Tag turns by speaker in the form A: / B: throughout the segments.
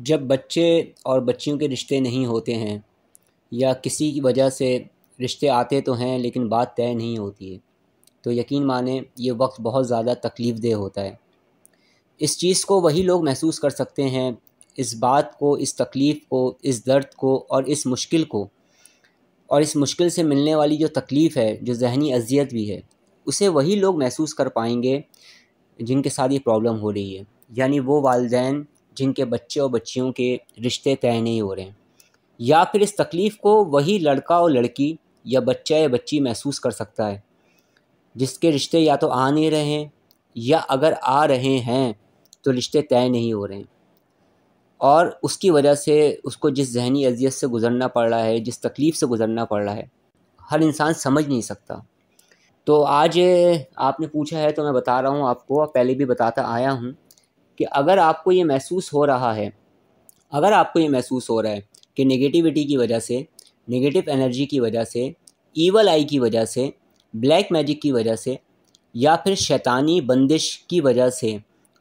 A: जब बच्चे और बच्चियों के रिश्ते नहीं होते हैं या किसी की वजह से रिश्ते आते तो हैं लेकिन बात तय नहीं होती है तो यकीन माने ये वक्त बहुत ज़्यादा तकलीफ़ देह होता है इस चीज़ को वही लोग महसूस कर सकते हैं इस बात को इस तकलीफ़ को इस दर्द को और इस मुश्किल को और इस मुश्किल से मिलने वाली जो तकलीफ़ है जो जहनी अजियत भी है उसे वही लोग महसूस कर पाएंगे जिनके साथ ये प्रॉब्लम हो रही है यानी वो वालदेन जिनके बच्चे और बच्चियों के रिश्ते तय नहीं हो रहे हैं या फिर इस तकलीफ़ को वही लड़का और लड़की या बच्चा या बच्ची महसूस कर सकता है जिसके रिश्ते या तो आ नहीं रहे हैं या अगर आ रहे हैं तो रिश्ते तय नहीं हो रहे हैं और उसकी वजह से उसको जिस जहनी अजियत से गुज़रना पड़ रहा है जिस तकलीफ़ से गुज़रना पड़ रहा है हर इंसान समझ नहीं सकता तो आज आपने पूछा है तो मैं बता रहा हूँ आपको पहले भी बताता आया हूँ कि अगर आपको ये महसूस हो रहा है अगर आपको ये महसूस हो रहा है कि नेगेटिविटी की वजह से नेगेटिव एनर्जी की वजह से ईवल आई की वजह से ब्लैक मैजिक की वजह से या फिर शैतानी बंदिश की वजह से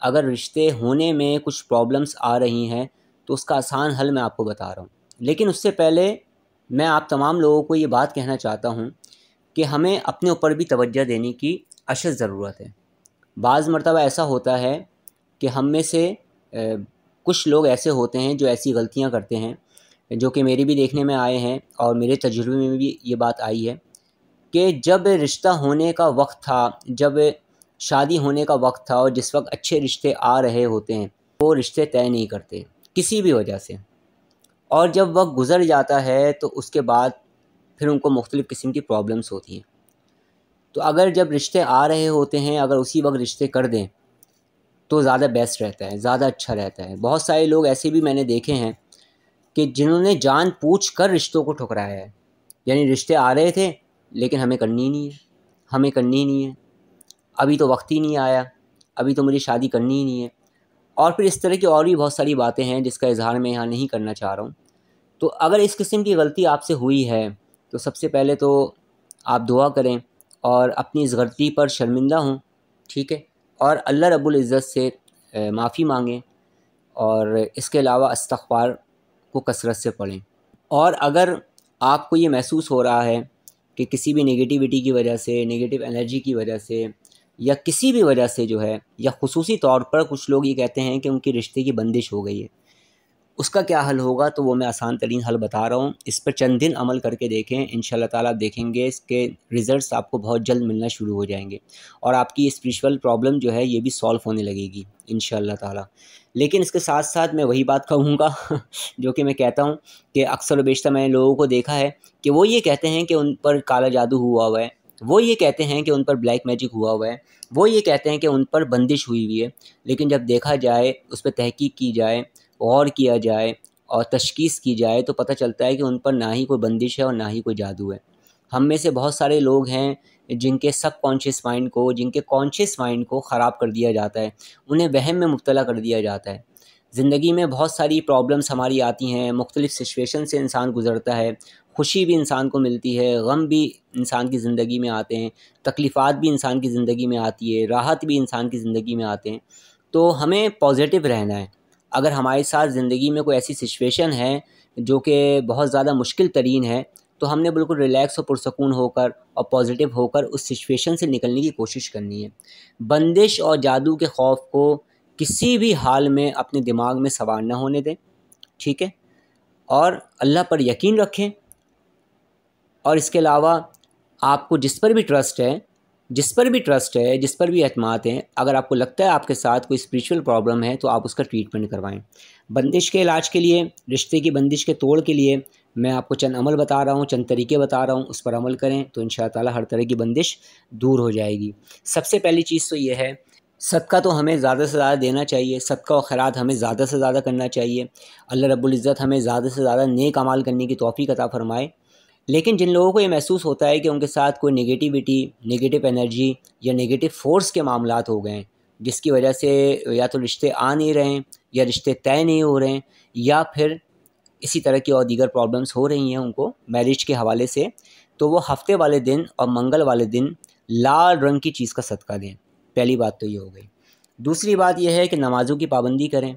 A: अगर रिश्ते होने में कुछ प्रॉब्लम्स आ रही हैं तो उसका आसान हल मैं आपको बता रहा हूँ लेकिन उससे पहले मैं आप तमाम लोगों को ये बात कहना चाहता हूँ कि हमें अपने ऊपर भी तवज्जो देने की अशद ज़रूरत है बाज़ मरतबा ऐसा होता है कि हम में से कुछ लोग ऐसे होते हैं जो ऐसी गलतियाँ करते हैं जो कि मेरी भी देखने में आए हैं और मेरे तजुर्बे में भी ये बात आई है कि जब रिश्ता होने का वक्त था जब शादी होने का वक्त था और जिस वक्त अच्छे रिश्ते आ रहे होते हैं वो रिश्ते तय नहीं करते किसी भी वजह से और जब वक्त गुज़र जाता है तो उसके बाद फिर उनको मुख्तलिफ़ किस्म की प्रॉब्लम्स होती हैं तो अगर जब रिश्ते आ रहे होते हैं अगर उसी वक्त रिश्ते कर दें तो ज़्यादा बेस्ट रहता है ज़्यादा अच्छा रहता है बहुत सारे लोग ऐसे भी मैंने देखे हैं कि जिन्होंने जान पूछ कर रिश्तों को ठुकराया है यानी रिश्ते आ रहे थे लेकिन हमें करनी नहीं है हमें करनी नहीं है अभी तो वक्त ही नहीं आया अभी तो मुझे शादी करनी ही नहीं है और फिर इस तरह की और भी बहुत सारी बातें हैं जिसका इजहार मैं यहाँ नहीं करना चाह रहा हूँ तो अगर इस किस्म की गलती आपसे हुई है तो सबसे पहले तो आप दुआ करें और अपनी इस गलती पर शर्मिंदा हों ठीक है और अल्लाह रब्बुल इज़्ज़त से माफ़ी मांगें और इसके अलावा इस्तगफार को कसरत से पढ़ें और अगर आपको ये महसूस हो रहा है कि किसी भी नेगेटिविटी की वजह से नेगेटिव एनर्जी की वजह से या किसी भी वजह से जो है या खसूसी तौर पर कुछ लोग ये कहते हैं कि उनकी रिश्ते की बंदिश हो गई है उसका क्या हल होगा तो वो मैं आसान तरीन हल बता रहा हूँ इस पर चंद दिन अमल करके देखें इन ताला आप देखेंगे इसके रिज़ल्ट आपको बहुत जल्द मिलना शुरू हो जाएंगे और आपकी स्परिचुअल प्रॉब्लम जो है ये भी सॉल्व होने लगेगी इन ताला लेकिन इसके साथ साथ मैं वही बात कहूँगा जो कि मैं कहता हूँ कि अक्सर बेशतर मैंने लोगों को देखा है कि वो ये कहते हैं कि उन पर काला जादू हुआ हुआ है वो ये कहते हैं कि उन पर ब्लैक मैजिक हुआ हुआ है वो ये कहते हैं कि उन पर बंदिश हुई हुई है लेकिन जब देखा जाए उस पर तहकीक की जाए गौर किया जाए और तशखीस की जाए तो पता चलता है कि उन पर ना ही कोई बंदिश है और ना ही कोई जादू है हम में से बहुत सारे लोग हैं जिनके सब कॉन्शियस माइंड को जिनके कॉन्शियस माइंड को ख़राब कर दिया जाता है उन्हें वहम में मुबला कर दिया जाता है ज़िंदगी में बहुत सारी प्रॉब्लम्स हमारी आती हैं मुख्तलिफ़ सिचुएशन से इंसान गुज़रता है खुशी भी इंसान को मिलती है गम भी इंसान की ज़िंदगी में आते हैं तकलीफ़ात भी इंसान की ज़िंदगी में आती है राहत भी इंसान की ज़िंदगी में आते हैं तो हमें पॉजिटिव रहना है अगर हमारे साथ ज़िंदगी में कोई ऐसी सिचुएशन है जो कि बहुत ज़्यादा मुश्किल तरीन है तो हमने बिल्कुल रिलैक्स और पुरसकून होकर और पॉजिटिव होकर उस सिचुएशन से निकलने की कोशिश करनी है बंदिश और जादू के खौफ को किसी भी हाल में अपने दिमाग में सवार ना होने दें ठीक है और अल्लाह पर यकीन रखें और इसके अलावा आपको जिस पर भी ट्रस्ट है जिस पर भी ट्रस्ट है जिस पर भी अतमाद हैं अगर आपको लगता है आपके साथ कोई स्पिरिचुअल प्रॉब्लम है तो आप उसका ट्रीटमेंट करवाएं बंदिश के इलाज के लिए रिश्ते की बंदिश के तोड़ के लिए मैं आपको चंद अमल बता रहा हूँ चंद तरीके बता रहा हूँ उस पर अमल करें तो इन ताला हर तरह की बंदिश दूर हो जाएगी सबसे पहली चीज़ तो यह है सदका तो हमें ज़्यादा से ज़्यादा देना चाहिए सदका और खैरात हमें ज़्यादा से ज़्यादा करना चाहिए अल्लाह रब्बुल इज़्ज़त हमें ज़्यादा से ज़्यादा नेक अमाल करने की तोफ़ी कता फ़रमाए लेकिन जिन लोगों को ये महसूस होता है कि उनके साथ कोई नेगेटिविटी नेगेटिव एनर्जी या नेगेटिव फोर्स के मामला हो गए हैं जिसकी वजह से या तो रिश्ते आ नहीं रहे हैं या रिश्ते तय नहीं हो रहे हैं या फिर इसी तरह की और दीगर प्रॉब्लम्स हो रही हैं उनको मैरिज के हवाले से तो वो हफ्ते वाले दिन और मंगल वाले दिन लाल रंग की चीज़ का सदका दें पहली बात तो ये हो गई दूसरी बात यह है कि नमाज़ों की पाबंदी करें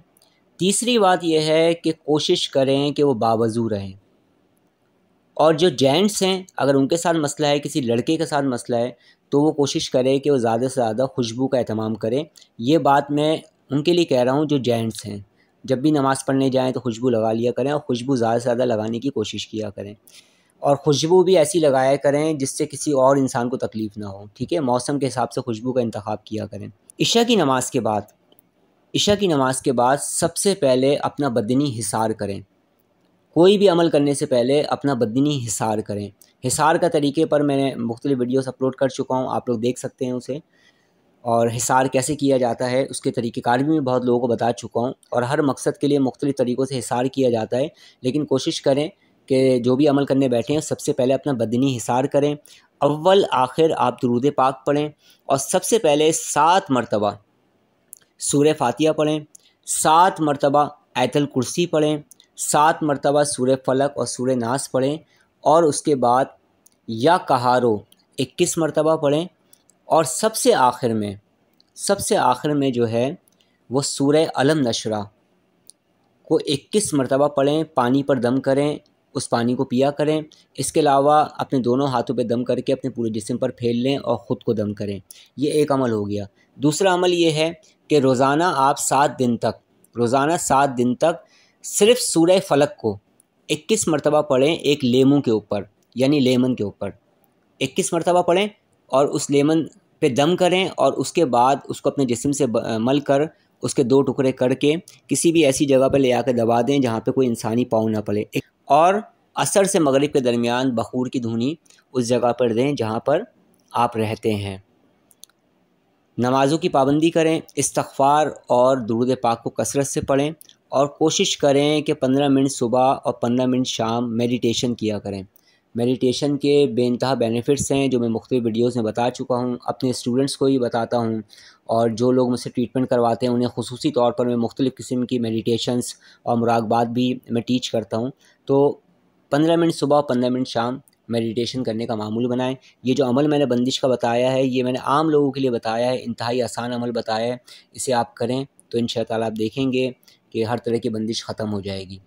A: तीसरी बात यह है कि कोशिश करें कि वो बावजू रहें और जो जेंट्स हैं अगर उनके साथ मसला है किसी लड़के के साथ मसला है तो वो कोशिश करें कि वो ज़्यादा से ज़्यादा खुशबू का अहतमाम करें ये बात मैं उनके लिए कह रहा हूँ जो जेंट्स हैं जब भी नमाज़ पढ़ने जाएँ तो खुशबू लगा लिया करें और खुशबू ज़्यादा से ज़्यादा लगाने की कोशिश किया करें और खुशबू भी ऐसी लगाया करें जिससे किसी और इंसान को तकलीफ़ ना हो ठीक है मौसम के हिसाब से खुशबू का इंतखा किया करें इशा की नमाज़ के बाद इशा की नमाज़ के बाद सबसे पहले अपना बदनी हिसार करें कोई भी अमल करने से पहले अपना बदनी हिसार करें हिसार का तरीके पर मैंने मुख्तलि वीडियोस अपलोड कर चुका हूँ आप लोग देख सकते हैं उसे और हिसार कैसे किया जाता है उसके तरीक़ेकार भी मैं बहुत लोगों को बता चुका हूँ और हर मकसद के लिए मुख्तलि तरीक़ों से हिसार किया जाता है लेकिन कोशिश करें कि जो भी अमल करने बैठे हैं सबसे पहले अपना बदनी हिसार करें अव्वल आखिर आप दरूद पाक पढ़ें और सबसे पहले सात मरतबा सूर्य फातिया पढ़ें सात मरतबा आयतल कुर्सी पढ़ें सात मरतबा सूर्य फलक और सूर्य नास पढ़ें और उसके बाद या कहारो इक्कीस मरतबा पढ़ें और सबसे आखिर में सबसे आखिर में जो है वो सूर्य अलम नशरा को इक्कीस मरतबा पढ़ें पानी पर दम करें उस पानी को पिया करें इसके अलावा अपने दोनों हाथों पर दम करके अपने पूरे जिसम पर फेल लें और ख़ुद को दम करें ये एक अमल हो गया दूसरा अमल ये है कि रोज़ाना आप सात दिन तक रोज़ाना सात दिन तक सिर्फ सूर्य फलक को इक्कीस मरतबा पढ़ें एक लेमू के ऊपर यानी लेमन के ऊपर इक्कीस मरतबा पढ़ें और उस लेमन पे दम करें और उसके बाद उसको अपने जिसम से मल कर उसके दो टुकड़े करके किसी भी ऐसी जगह पर ले आकर दबा दें जहाँ पे कोई इंसानी पाँव ना पड़े और असर से मगरब के दरमियान बखूर की धुनी उस जगह पर दें जहाँ पर आप रहते हैं नमाज़ों की पाबंदी करें इस्तफ़ार और दरूद पाक को कसरत से पढ़ें और कोशिश करें कि पंद्रह मिनट सुबह और पंद्रह मिनट शाम मेडिटेशन किया करें मेडिटेशन के बेानतहा बेनिफिट्स हैं जो मैं मुख्त वीडियोस में बता चुका हूँ अपने स्टूडेंट्स को ही बताता हूँ और जो लोग मुझसे ट्रीटमेंट करवाते हैं उन्हें खसूसी तौर पर मैं मुख्तलिफ़ किस्म की मेडिटेशंस और मुराकबात भी मैं टीच करता हूँ तो पंद्रह मिनट सुबह और पंद्रह मिनट शाम मेडिटेशन करने का मामूल बनाएं ये जो अमल मैंने बंदिश का बताया है ये मैंने आम लोगों के लिए बताया है इंतहाई आसान अमल बताया है इसे आप करें तो इन आप देखेंगे कि हर तरह की बंदिश ख़त्म हो जाएगी